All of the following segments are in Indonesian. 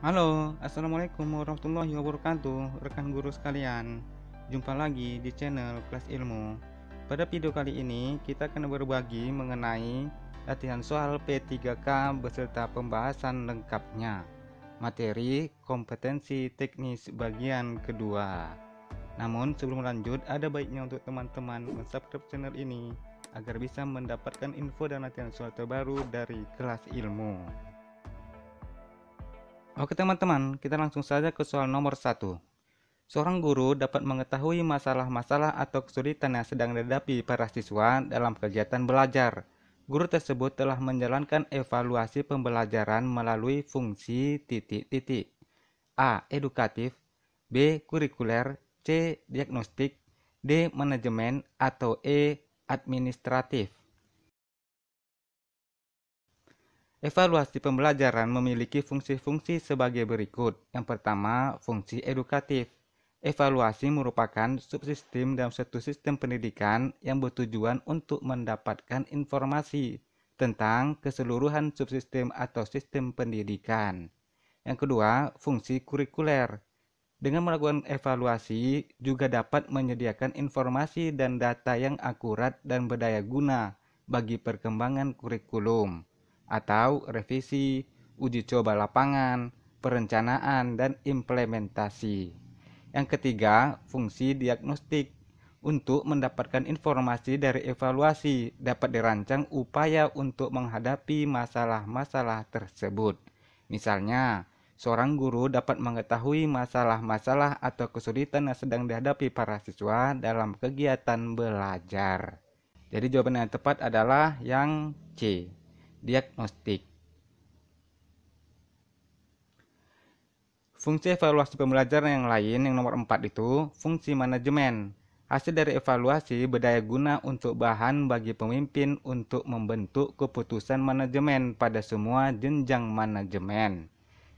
Halo, Assalamualaikum warahmatullahi wabarakatuh Rekan guru sekalian Jumpa lagi di channel Kelas Ilmu Pada video kali ini kita akan berbagi mengenai latihan soal P3K beserta pembahasan lengkapnya Materi kompetensi teknis bagian kedua Namun sebelum lanjut ada baiknya untuk teman-teman subscribe channel ini agar bisa mendapatkan info dan latihan soal terbaru dari kelas ilmu. Oke teman-teman, kita langsung saja ke soal nomor satu. Seorang guru dapat mengetahui masalah-masalah atau kesulitan yang sedang dihadapi para siswa dalam kegiatan belajar. Guru tersebut telah menjalankan evaluasi pembelajaran melalui fungsi titik-titik. A. Edukatif B. Kurikuler C. Diagnostik D. Manajemen atau E. Administratif Evaluasi pembelajaran memiliki fungsi-fungsi sebagai berikut. Yang pertama, fungsi edukatif. Evaluasi merupakan subsistem dalam satu sistem pendidikan yang bertujuan untuk mendapatkan informasi tentang keseluruhan subsistem atau sistem pendidikan. Yang kedua, fungsi kurikuler. Dengan melakukan evaluasi juga dapat menyediakan informasi dan data yang akurat dan berdaya guna bagi perkembangan kurikulum atau revisi, uji coba lapangan, perencanaan, dan implementasi. Yang ketiga, fungsi diagnostik. Untuk mendapatkan informasi dari evaluasi, dapat dirancang upaya untuk menghadapi masalah-masalah tersebut. Misalnya, seorang guru dapat mengetahui masalah-masalah atau kesulitan yang sedang dihadapi para siswa dalam kegiatan belajar. Jadi, jawaban yang tepat adalah yang C diagnostik. Fungsi evaluasi pembelajaran yang lain yang nomor 4 itu fungsi manajemen. Hasil dari evaluasi berdaya guna untuk bahan bagi pemimpin untuk membentuk keputusan manajemen pada semua jenjang manajemen.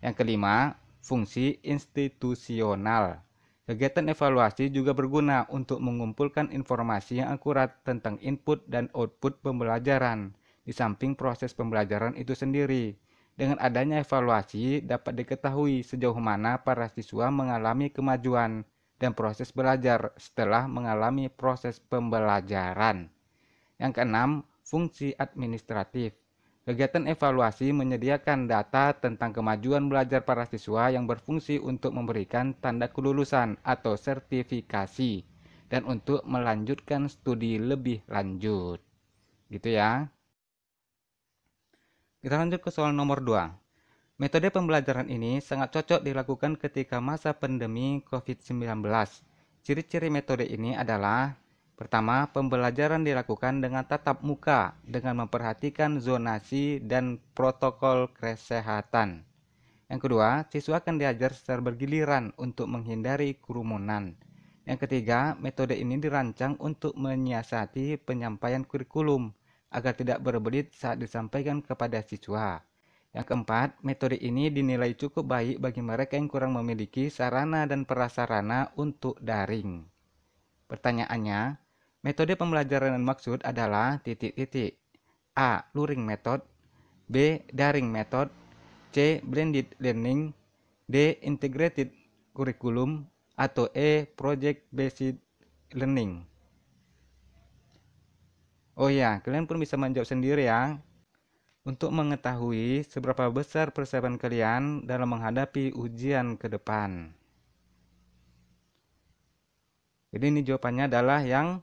Yang kelima, fungsi institusional. Kegiatan evaluasi juga berguna untuk mengumpulkan informasi yang akurat tentang input dan output pembelajaran di samping proses pembelajaran itu sendiri. Dengan adanya evaluasi dapat diketahui sejauh mana para siswa mengalami kemajuan dan proses belajar setelah mengalami proses pembelajaran. Yang keenam, fungsi administratif. Kegiatan evaluasi menyediakan data tentang kemajuan belajar para siswa yang berfungsi untuk memberikan tanda kelulusan atau sertifikasi dan untuk melanjutkan studi lebih lanjut. Gitu ya. Kita lanjut ke soal nomor 2. Metode pembelajaran ini sangat cocok dilakukan ketika masa pandemi COVID-19. Ciri-ciri metode ini adalah Pertama, pembelajaran dilakukan dengan tatap muka dengan memperhatikan zonasi dan protokol kesehatan. Yang kedua, siswa akan diajar secara bergiliran untuk menghindari kerumunan. Yang ketiga, metode ini dirancang untuk menyiasati penyampaian kurikulum agar tidak berbelit saat disampaikan kepada siswa. Yang keempat, metode ini dinilai cukup baik bagi mereka yang kurang memiliki sarana dan prasarana untuk daring. Pertanyaannya, metode pembelajaran yang maksud adalah titik-titik. A. Luring method B. Daring method C. Blended learning D. Integrated curriculum atau E. Project based learning. Oh ya, kalian pun bisa menjawab sendiri ya. Untuk mengetahui seberapa besar persiapan kalian dalam menghadapi ujian ke depan. Jadi ini jawabannya adalah yang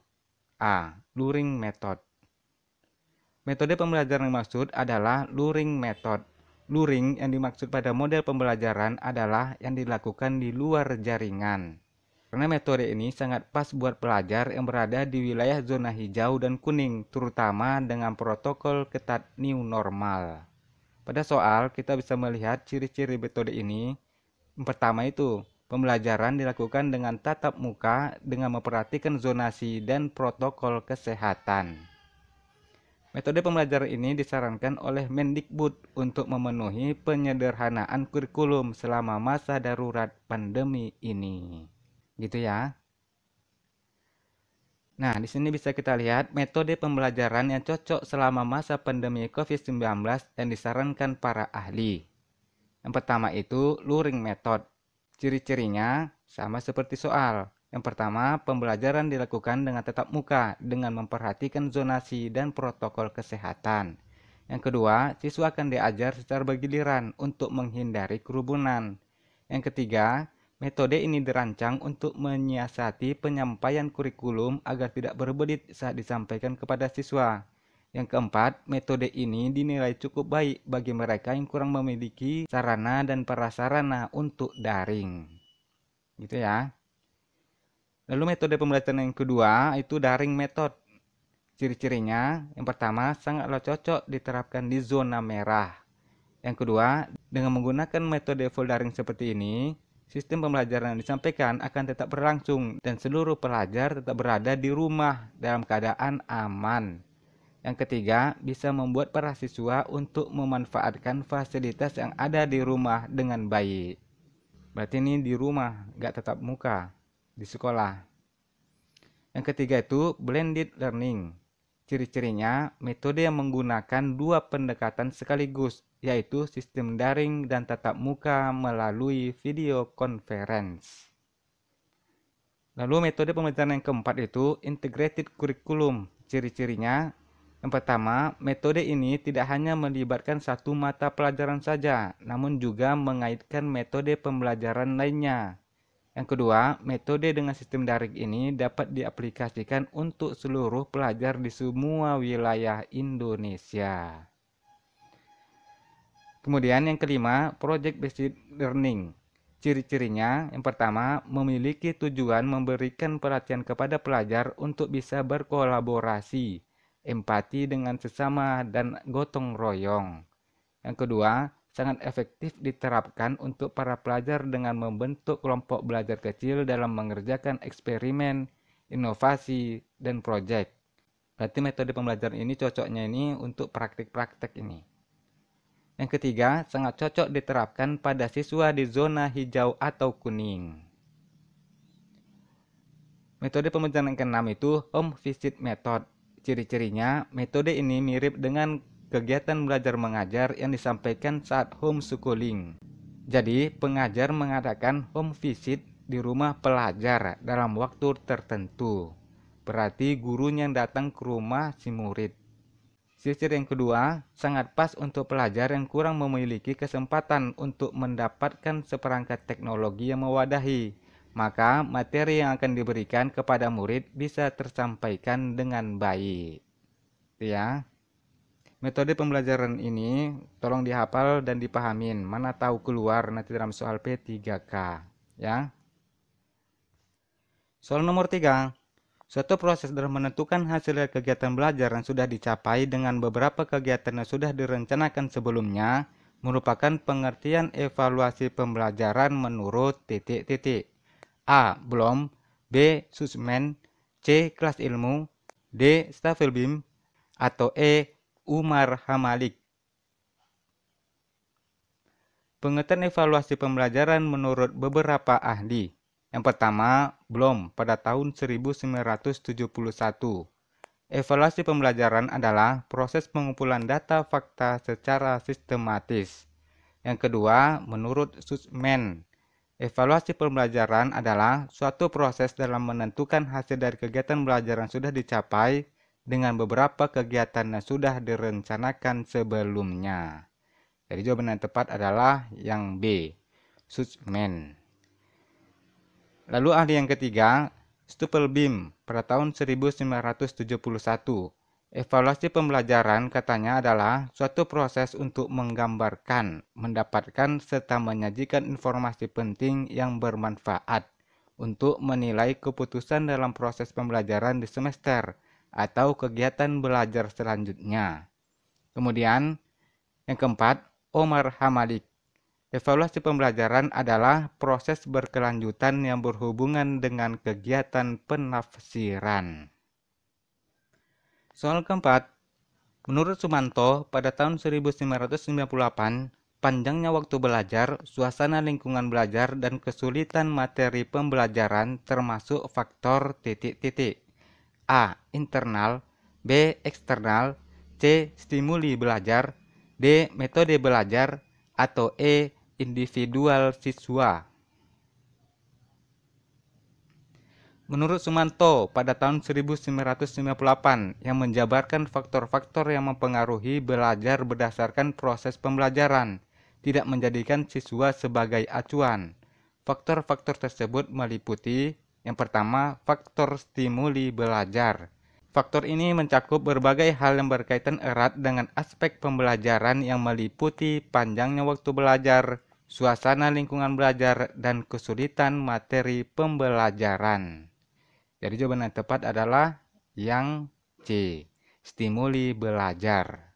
A, luring method. Metode pembelajaran yang maksud adalah luring method. Luring yang dimaksud pada model pembelajaran adalah yang dilakukan di luar jaringan. Karena metode ini sangat pas buat pelajar yang berada di wilayah zona hijau dan kuning, terutama dengan protokol ketat new normal. Pada soal, kita bisa melihat ciri-ciri metode ini. Pertama itu, pembelajaran dilakukan dengan tatap muka dengan memperhatikan zonasi dan protokol kesehatan. Metode pembelajaran ini disarankan oleh Mendikbud untuk memenuhi penyederhanaan kurikulum selama masa darurat pandemi ini gitu ya. Nah, di sini bisa kita lihat metode pembelajaran yang cocok selama masa pandemi COVID-19 dan disarankan para ahli. Yang pertama itu luring method. Ciri-cirinya sama seperti soal. Yang pertama, pembelajaran dilakukan dengan tetap muka dengan memperhatikan zonasi dan protokol kesehatan. Yang kedua, siswa akan diajar secara bergiliran untuk menghindari kerumunan. Yang ketiga, Metode ini dirancang untuk menyiasati penyampaian kurikulum agar tidak berbelit saat disampaikan kepada siswa. Yang keempat, metode ini dinilai cukup baik bagi mereka yang kurang memiliki sarana dan prasarana untuk daring. Gitu ya. Lalu metode pembelajaran yang kedua itu daring metode. Ciri-cirinya, yang pertama sangatlah cocok diterapkan di zona merah. Yang kedua, dengan menggunakan metode full daring seperti ini, sistem pembelajaran yang disampaikan akan tetap berlangsung dan seluruh pelajar tetap berada di rumah dalam keadaan aman. Yang ketiga, bisa membuat para siswa untuk memanfaatkan fasilitas yang ada di rumah dengan baik. Berarti ini di rumah, nggak tetap muka, di sekolah. Yang ketiga itu blended learning. Ciri-cirinya, metode yang menggunakan dua pendekatan sekaligus yaitu sistem daring dan tatap muka melalui video conference. Lalu metode pembelajaran yang keempat itu integrated curriculum. Ciri-cirinya, yang pertama, metode ini tidak hanya melibatkan satu mata pelajaran saja, namun juga mengaitkan metode pembelajaran lainnya. Yang kedua, metode dengan sistem daring ini dapat diaplikasikan untuk seluruh pelajar di semua wilayah Indonesia. Kemudian yang kelima, project based learning. Ciri-cirinya, yang pertama, memiliki tujuan memberikan perhatian kepada pelajar untuk bisa berkolaborasi, empati dengan sesama, dan gotong royong. Yang kedua, sangat efektif diterapkan untuk para pelajar dengan membentuk kelompok belajar kecil dalam mengerjakan eksperimen, inovasi, dan proyek. Berarti metode pembelajaran ini cocoknya ini untuk praktik praktik ini. Yang ketiga, sangat cocok diterapkan pada siswa di zona hijau atau kuning. Metode pembelajaran keenam itu home visit method. Ciri-cirinya, metode ini mirip dengan kegiatan belajar mengajar yang disampaikan saat home schooling. Jadi, pengajar mengadakan home visit di rumah pelajar dalam waktu tertentu. Berarti gurunya yang datang ke rumah si murid. Sisir yang kedua sangat pas untuk pelajar yang kurang memiliki kesempatan untuk mendapatkan seperangkat teknologi yang mewadahi. Maka materi yang akan diberikan kepada murid bisa tersampaikan dengan baik. Ya. Metode pembelajaran ini tolong dihafal dan dipahamin. Mana tahu keluar nanti dalam soal P3K, ya. Soal nomor 3. Suatu proses dalam menentukan hasil dari kegiatan belajar yang sudah dicapai dengan beberapa kegiatan yang sudah direncanakan sebelumnya merupakan pengertian evaluasi pembelajaran menurut titik-titik. A. Blom B. Susmen C. Kelas ilmu D. Stafilbim, atau E. Umar Hamalik Pengertian evaluasi pembelajaran menurut beberapa ahli yang pertama, belum pada tahun 1971. Evaluasi pembelajaran adalah proses pengumpulan data fakta secara sistematis. Yang kedua, menurut Susman, evaluasi pembelajaran adalah suatu proses dalam menentukan hasil dari kegiatan belajar yang sudah dicapai dengan beberapa kegiatan yang sudah direncanakan sebelumnya. Jadi jawaban yang tepat adalah yang B, Susman. Lalu ahli yang ketiga, Stupel Bim pada tahun 1971. Evaluasi pembelajaran katanya adalah suatu proses untuk menggambarkan, mendapatkan, serta menyajikan informasi penting yang bermanfaat untuk menilai keputusan dalam proses pembelajaran di semester atau kegiatan belajar selanjutnya. Kemudian, yang keempat, Omar Hamalik. Evaluasi pembelajaran adalah proses berkelanjutan yang berhubungan dengan kegiatan penafsiran. Soal keempat, menurut Sumanto, pada tahun 1998, panjangnya waktu belajar, suasana lingkungan belajar, dan kesulitan materi pembelajaran termasuk faktor titik-titik. A. Internal B. Eksternal C. Stimuli belajar D. Metode belajar atau E individual siswa. Menurut Sumanto, pada tahun 1998 yang menjabarkan faktor-faktor yang mempengaruhi belajar berdasarkan proses pembelajaran, tidak menjadikan siswa sebagai acuan. Faktor-faktor tersebut meliputi yang pertama, faktor stimuli belajar. Faktor ini mencakup berbagai hal yang berkaitan erat dengan aspek pembelajaran yang meliputi panjangnya waktu belajar, suasana lingkungan belajar, dan kesulitan materi pembelajaran. Jadi jawaban yang tepat adalah yang C, stimuli belajar.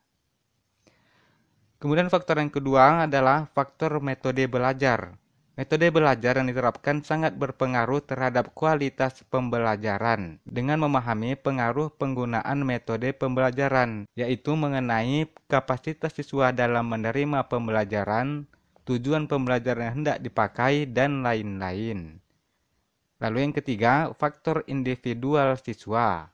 Kemudian faktor yang kedua adalah faktor metode belajar. Metode belajar yang diterapkan sangat berpengaruh terhadap kualitas pembelajaran dengan memahami pengaruh penggunaan metode pembelajaran, yaitu mengenai kapasitas siswa dalam menerima pembelajaran, tujuan pembelajaran yang hendak dipakai, dan lain-lain. Lalu yang ketiga, faktor individual siswa.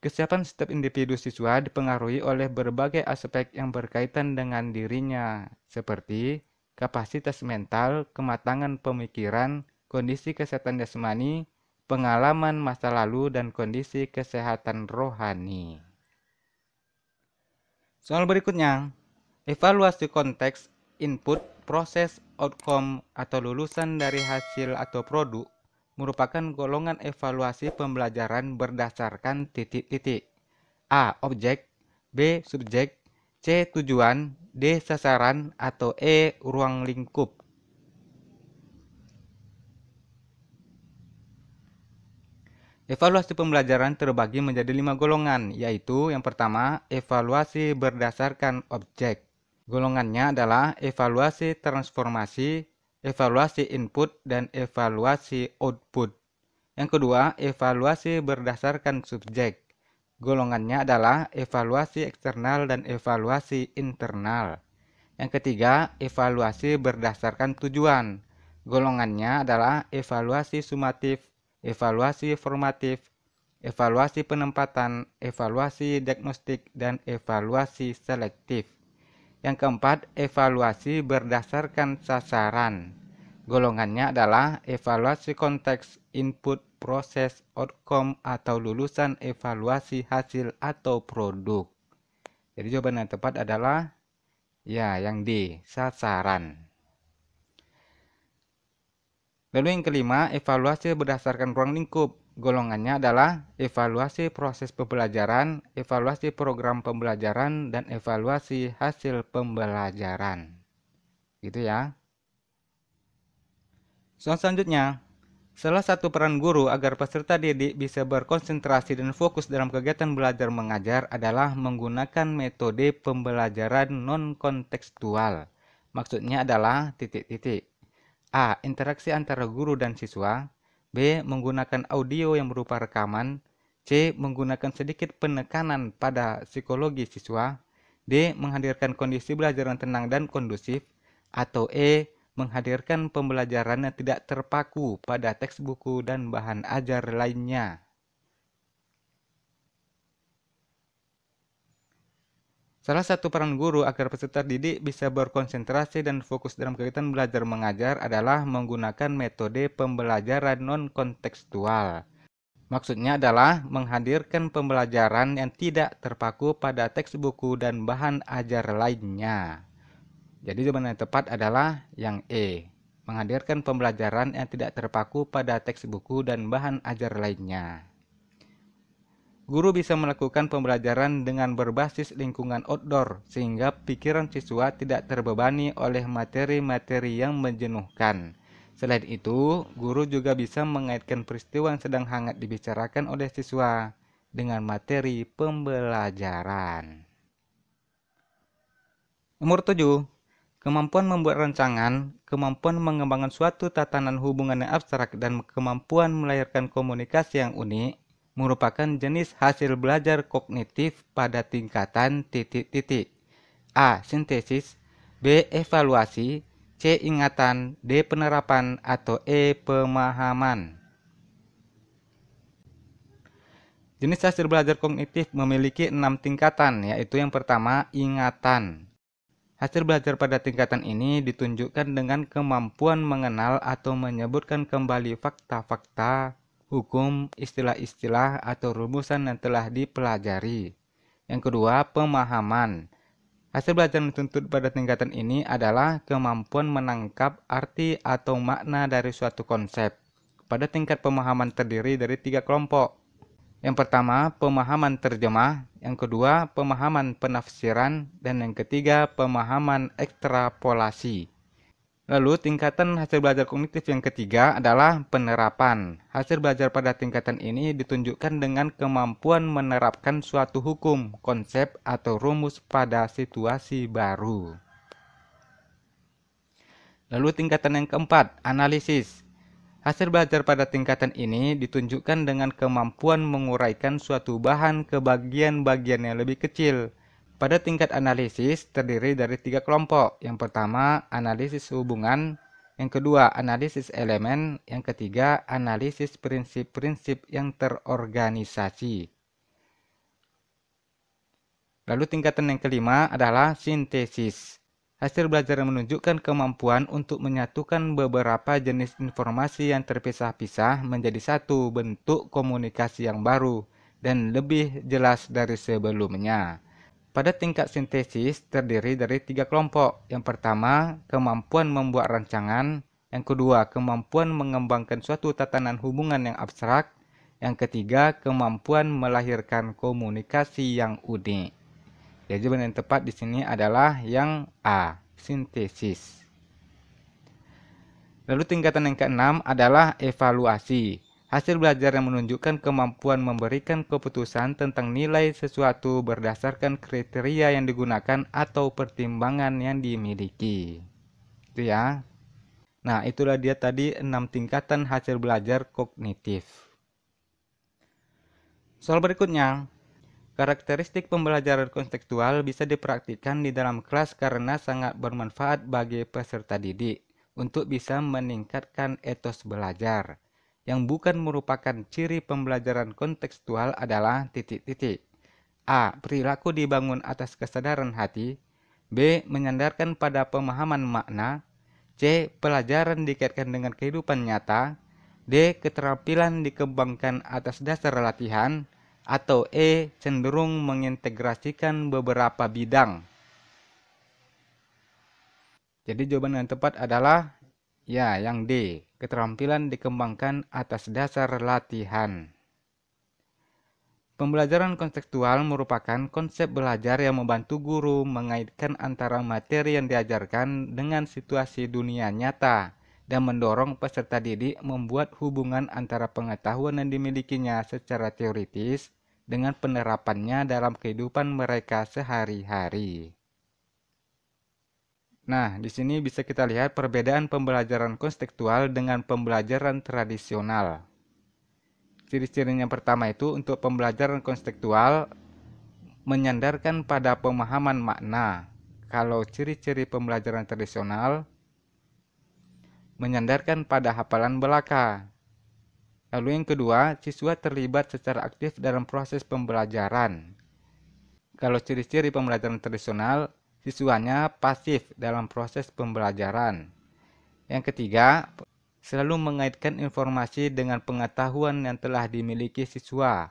Kesiapan setiap individu siswa dipengaruhi oleh berbagai aspek yang berkaitan dengan dirinya, seperti kapasitas mental, kematangan pemikiran, kondisi kesehatan jasmani, pengalaman masa lalu, dan kondisi kesehatan rohani. Soal berikutnya, evaluasi konteks input, proses, outcome, atau lulusan dari hasil atau produk merupakan golongan evaluasi pembelajaran berdasarkan titik-titik. A. Objek B. Subjek C. Tujuan D. Sasaran atau E. Ruang lingkup Evaluasi pembelajaran terbagi menjadi lima golongan, yaitu yang pertama, evaluasi berdasarkan objek. Golongannya adalah evaluasi transformasi, evaluasi input, dan evaluasi output. Yang kedua, evaluasi berdasarkan subjek. Golongannya adalah evaluasi eksternal dan evaluasi internal. Yang ketiga, evaluasi berdasarkan tujuan. Golongannya adalah evaluasi sumatif, evaluasi formatif, evaluasi penempatan, evaluasi diagnostik, dan evaluasi selektif. Yang keempat, evaluasi berdasarkan sasaran. Golongannya adalah evaluasi konteks input proses outcome atau lulusan evaluasi hasil atau produk. Jadi jawaban yang tepat adalah ya yang D, sasaran. Lalu yang kelima, evaluasi berdasarkan ruang lingkup. Golongannya adalah evaluasi proses pembelajaran, evaluasi program pembelajaran, dan evaluasi hasil pembelajaran. Gitu ya. So, selanjutnya, salah satu peran guru agar peserta didik bisa berkonsentrasi dan fokus dalam kegiatan belajar mengajar adalah menggunakan metode pembelajaran non-kontekstual. Maksudnya adalah titik-titik. A. Interaksi antara guru dan siswa B. Menggunakan audio yang berupa rekaman. C. Menggunakan sedikit penekanan pada psikologi siswa. D. Menghadirkan kondisi belajar yang tenang dan kondusif. Atau E. Menghadirkan pembelajaran yang tidak terpaku pada teks buku dan bahan ajar lainnya. Salah satu peran guru agar peserta didik bisa berkonsentrasi dan fokus dalam kegiatan belajar mengajar adalah menggunakan metode pembelajaran non-kontekstual. Maksudnya adalah menghadirkan pembelajaran yang tidak terpaku pada teks buku dan bahan ajar lainnya. Jadi jawaban yang tepat adalah yang E, menghadirkan pembelajaran yang tidak terpaku pada teks buku dan bahan ajar lainnya. Guru bisa melakukan pembelajaran dengan berbasis lingkungan outdoor, sehingga pikiran siswa tidak terbebani oleh materi-materi yang menjenuhkan. Selain itu, guru juga bisa mengaitkan peristiwa yang sedang hangat dibicarakan oleh siswa dengan materi pembelajaran. Nomor 7. Kemampuan membuat rancangan, kemampuan mengembangkan suatu tatanan hubungan yang abstrak dan kemampuan melahirkan komunikasi yang unik merupakan jenis hasil belajar kognitif pada tingkatan titik-titik. A. Sintesis B. Evaluasi C. Ingatan D. Penerapan atau E. Pemahaman Jenis hasil belajar kognitif memiliki enam tingkatan, yaitu yang pertama ingatan. Hasil belajar pada tingkatan ini ditunjukkan dengan kemampuan mengenal atau menyebutkan kembali fakta-fakta hukum, istilah-istilah atau rumusan yang telah dipelajari. Yang kedua, pemahaman. Hasil belajar dituntut pada tingkatan ini adalah kemampuan menangkap arti atau makna dari suatu konsep. Pada tingkat pemahaman terdiri dari tiga kelompok. Yang pertama, pemahaman terjemah. Yang kedua, pemahaman penafsiran. Dan yang ketiga, pemahaman ekstrapolasi. Lalu, tingkatan hasil belajar kognitif yang ketiga adalah penerapan. Hasil belajar pada tingkatan ini ditunjukkan dengan kemampuan menerapkan suatu hukum, konsep, atau rumus pada situasi baru. Lalu, tingkatan yang keempat, analisis. Hasil belajar pada tingkatan ini ditunjukkan dengan kemampuan menguraikan suatu bahan ke bagian-bagian yang lebih kecil, pada tingkat analisis terdiri dari tiga kelompok. Yang pertama, analisis hubungan. Yang kedua, analisis elemen. Yang ketiga, analisis prinsip-prinsip yang terorganisasi. Lalu tingkatan yang kelima adalah sintesis. Hasil belajar menunjukkan kemampuan untuk menyatukan beberapa jenis informasi yang terpisah-pisah menjadi satu bentuk komunikasi yang baru dan lebih jelas dari sebelumnya pada tingkat sintesis terdiri dari tiga kelompok. Yang pertama, kemampuan membuat rancangan. Yang kedua, kemampuan mengembangkan suatu tatanan hubungan yang abstrak. Yang ketiga, kemampuan melahirkan komunikasi yang unik. Jadi jawaban yang tepat di sini adalah yang A, sintesis. Lalu tingkatan yang keenam adalah evaluasi. Hasil belajar yang menunjukkan kemampuan memberikan keputusan tentang nilai sesuatu berdasarkan kriteria yang digunakan atau pertimbangan yang dimiliki. Itu ya. Nah, itulah dia tadi 6 tingkatan hasil belajar kognitif. Soal berikutnya, karakteristik pembelajaran kontekstual bisa dipraktikkan di dalam kelas karena sangat bermanfaat bagi peserta didik untuk bisa meningkatkan etos belajar yang bukan merupakan ciri pembelajaran kontekstual adalah titik-titik. A. Perilaku dibangun atas kesadaran hati. B. Menyandarkan pada pemahaman makna. C. Pelajaran dikaitkan dengan kehidupan nyata. D. Keterampilan dikembangkan atas dasar latihan. Atau E. Cenderung mengintegrasikan beberapa bidang. Jadi jawaban yang tepat adalah ya yang D keterampilan dikembangkan atas dasar latihan. Pembelajaran kontekstual merupakan konsep belajar yang membantu guru mengaitkan antara materi yang diajarkan dengan situasi dunia nyata dan mendorong peserta didik membuat hubungan antara pengetahuan yang dimilikinya secara teoritis dengan penerapannya dalam kehidupan mereka sehari-hari. Nah, di sini bisa kita lihat perbedaan pembelajaran konstruktual dengan pembelajaran tradisional. Ciri-cirinya pertama itu untuk pembelajaran konstruktual menyandarkan pada pemahaman makna. Kalau ciri-ciri pembelajaran tradisional menyandarkan pada hafalan belaka. Lalu yang kedua, siswa terlibat secara aktif dalam proses pembelajaran. Kalau ciri-ciri pembelajaran tradisional siswanya pasif dalam proses pembelajaran. Yang ketiga, selalu mengaitkan informasi dengan pengetahuan yang telah dimiliki siswa.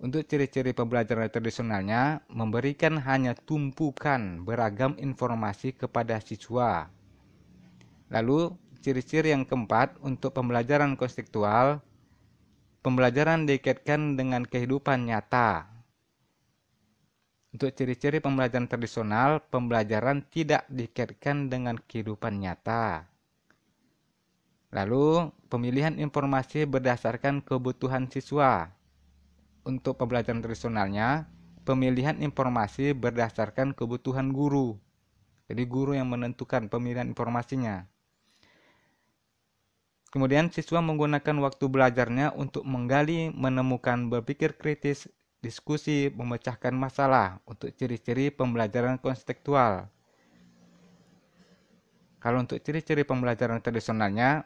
Untuk ciri-ciri pembelajaran tradisionalnya, memberikan hanya tumpukan beragam informasi kepada siswa. Lalu, ciri-ciri yang keempat untuk pembelajaran konstruktual, pembelajaran dikaitkan dengan kehidupan nyata, untuk ciri-ciri pembelajaran tradisional, pembelajaran tidak dikaitkan dengan kehidupan nyata. Lalu, pemilihan informasi berdasarkan kebutuhan siswa. Untuk pembelajaran tradisionalnya, pemilihan informasi berdasarkan kebutuhan guru. Jadi guru yang menentukan pemilihan informasinya. Kemudian siswa menggunakan waktu belajarnya untuk menggali, menemukan, berpikir kritis, diskusi, memecahkan masalah untuk ciri-ciri pembelajaran konstektual. Kalau untuk ciri-ciri pembelajaran tradisionalnya,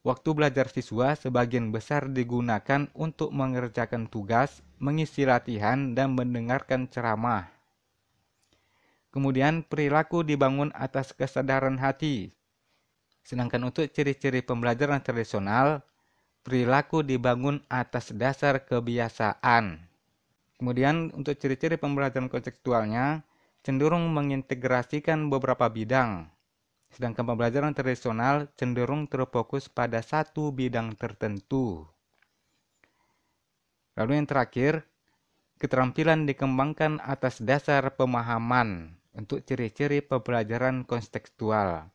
waktu belajar siswa sebagian besar digunakan untuk mengerjakan tugas, mengisi latihan, dan mendengarkan ceramah. Kemudian perilaku dibangun atas kesadaran hati. Sedangkan untuk ciri-ciri pembelajaran tradisional, perilaku dibangun atas dasar kebiasaan. Kemudian untuk ciri-ciri pembelajaran konseptualnya cenderung mengintegrasikan beberapa bidang, sedangkan pembelajaran tradisional cenderung terfokus pada satu bidang tertentu. Lalu yang terakhir, keterampilan dikembangkan atas dasar pemahaman untuk ciri-ciri pembelajaran kontekstual.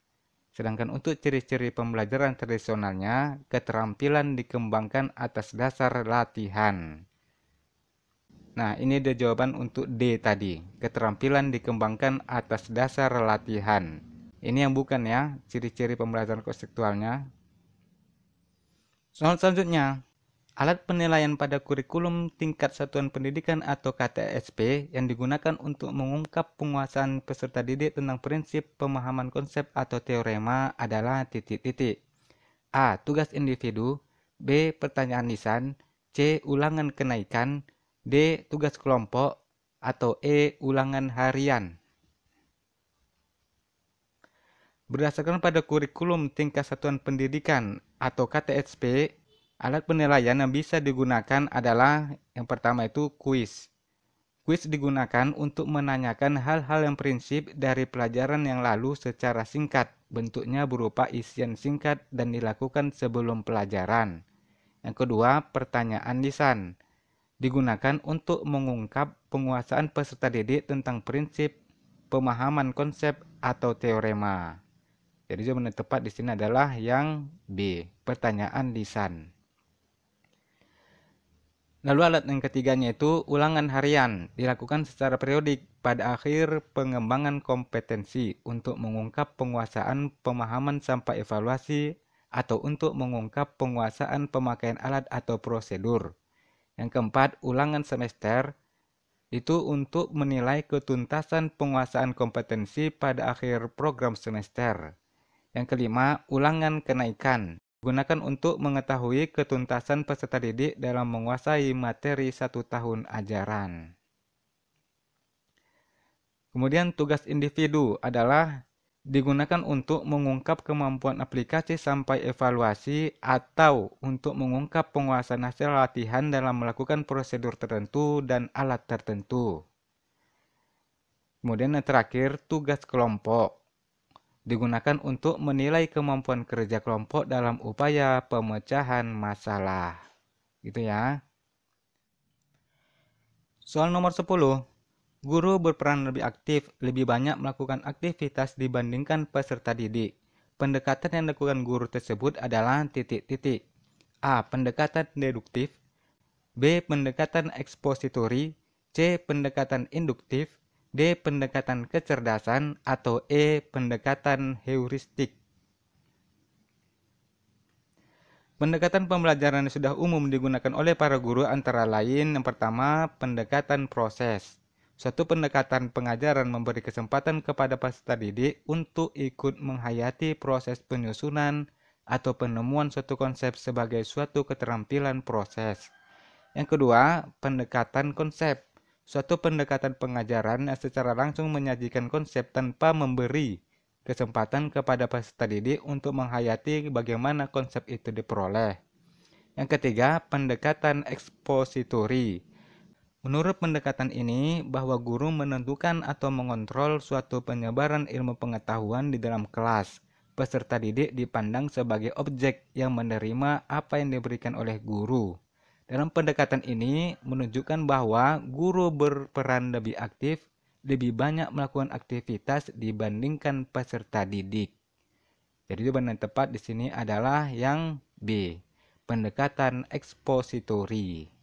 Sedangkan untuk ciri-ciri pembelajaran tradisionalnya, keterampilan dikembangkan atas dasar latihan. Nah, ini dia jawaban untuk D tadi. Keterampilan dikembangkan atas dasar latihan. Ini yang bukan ya, ciri-ciri pembelajaran konseptualnya. Soal selanjutnya, alat penilaian pada kurikulum tingkat satuan pendidikan atau KTSP yang digunakan untuk mengungkap penguasaan peserta didik tentang prinsip pemahaman konsep atau teorema adalah titik-titik. A. Tugas individu B. Pertanyaan lisan C. Ulangan kenaikan D. Tugas kelompok atau E. Ulangan harian. Berdasarkan pada kurikulum tingkat satuan pendidikan atau KTSP, alat penilaian yang bisa digunakan adalah yang pertama itu kuis. Kuis digunakan untuk menanyakan hal-hal yang prinsip dari pelajaran yang lalu secara singkat. Bentuknya berupa isian singkat dan dilakukan sebelum pelajaran. Yang kedua, pertanyaan lisan digunakan untuk mengungkap penguasaan peserta didik tentang prinsip pemahaman konsep atau teorema. Jadi jawaban tepat di sini adalah yang B, pertanyaan lisan. Lalu alat yang ketiganya itu ulangan harian dilakukan secara periodik pada akhir pengembangan kompetensi untuk mengungkap penguasaan pemahaman sampai evaluasi atau untuk mengungkap penguasaan pemakaian alat atau prosedur yang keempat, ulangan semester itu untuk menilai ketuntasan penguasaan kompetensi pada akhir program semester. Yang kelima, ulangan kenaikan. Gunakan untuk mengetahui ketuntasan peserta didik dalam menguasai materi satu tahun ajaran. Kemudian tugas individu adalah digunakan untuk mengungkap kemampuan aplikasi sampai evaluasi atau untuk mengungkap penguasaan hasil latihan dalam melakukan prosedur tertentu dan alat tertentu. Kemudian yang terakhir, tugas kelompok. Digunakan untuk menilai kemampuan kerja kelompok dalam upaya pemecahan masalah. Gitu ya. Soal nomor 10. Guru berperan lebih aktif, lebih banyak melakukan aktivitas dibandingkan peserta didik. Pendekatan yang dilakukan guru tersebut adalah titik-titik. A. Pendekatan deduktif B. Pendekatan ekspositori C. Pendekatan induktif D. Pendekatan kecerdasan atau E. Pendekatan heuristik Pendekatan pembelajaran yang sudah umum digunakan oleh para guru antara lain yang pertama pendekatan proses Suatu pendekatan pengajaran memberi kesempatan kepada peserta didik untuk ikut menghayati proses penyusunan atau penemuan suatu konsep sebagai suatu keterampilan proses. Yang kedua, pendekatan konsep. Suatu pendekatan pengajaran yang secara langsung menyajikan konsep tanpa memberi kesempatan kepada peserta didik untuk menghayati bagaimana konsep itu diperoleh. Yang ketiga, pendekatan ekspositori Menurut pendekatan ini, bahwa guru menentukan atau mengontrol suatu penyebaran ilmu pengetahuan di dalam kelas. Peserta didik dipandang sebagai objek yang menerima apa yang diberikan oleh guru. Dalam pendekatan ini menunjukkan bahwa guru berperan lebih aktif, lebih banyak melakukan aktivitas dibandingkan peserta didik. Jadi jawaban yang tepat di sini adalah yang B, pendekatan ekspositori.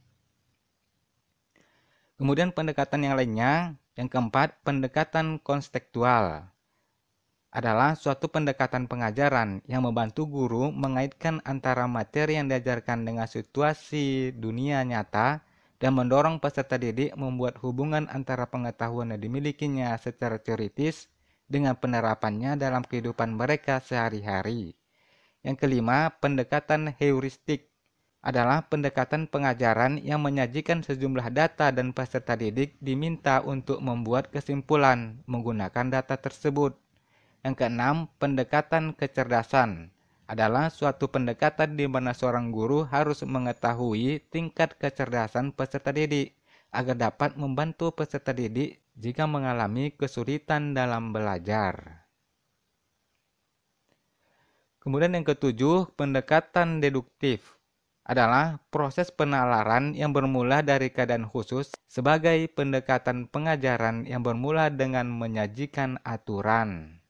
Kemudian pendekatan yang lainnya, yang keempat, pendekatan konstektual adalah suatu pendekatan pengajaran yang membantu guru mengaitkan antara materi yang diajarkan dengan situasi dunia nyata dan mendorong peserta didik membuat hubungan antara pengetahuan yang dimilikinya secara teoritis dengan penerapannya dalam kehidupan mereka sehari-hari. Yang kelima, pendekatan heuristik adalah pendekatan pengajaran yang menyajikan sejumlah data dan peserta didik diminta untuk membuat kesimpulan menggunakan data tersebut. Yang keenam, pendekatan kecerdasan adalah suatu pendekatan di mana seorang guru harus mengetahui tingkat kecerdasan peserta didik agar dapat membantu peserta didik jika mengalami kesulitan dalam belajar. Kemudian yang ketujuh, pendekatan deduktif adalah proses penalaran yang bermula dari keadaan khusus sebagai pendekatan pengajaran yang bermula dengan menyajikan aturan.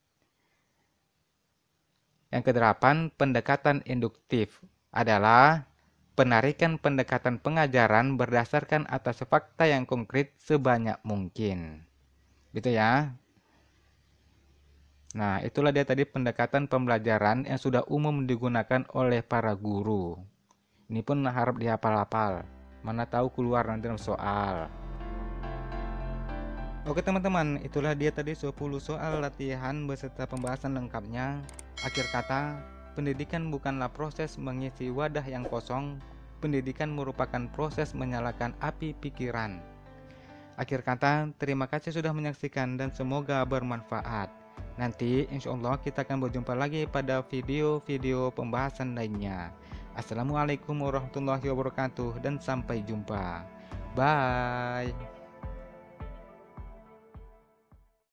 Yang kedelapan, pendekatan induktif adalah penarikan pendekatan pengajaran berdasarkan atas fakta yang konkret sebanyak mungkin. Gitu ya. Nah, itulah dia tadi pendekatan pembelajaran yang sudah umum digunakan oleh para guru. Ini pun harap dihafal-hafal. Mana tahu keluar nanti dalam soal. Oke teman-teman, itulah dia tadi 10 soal latihan beserta pembahasan lengkapnya. Akhir kata, pendidikan bukanlah proses mengisi wadah yang kosong, pendidikan merupakan proses menyalakan api pikiran. Akhir kata, terima kasih sudah menyaksikan dan semoga bermanfaat. Nanti insya Allah kita akan berjumpa lagi pada video-video pembahasan lainnya. Assalamualaikum warahmatullahi wabarakatuh dan sampai jumpa. Bye.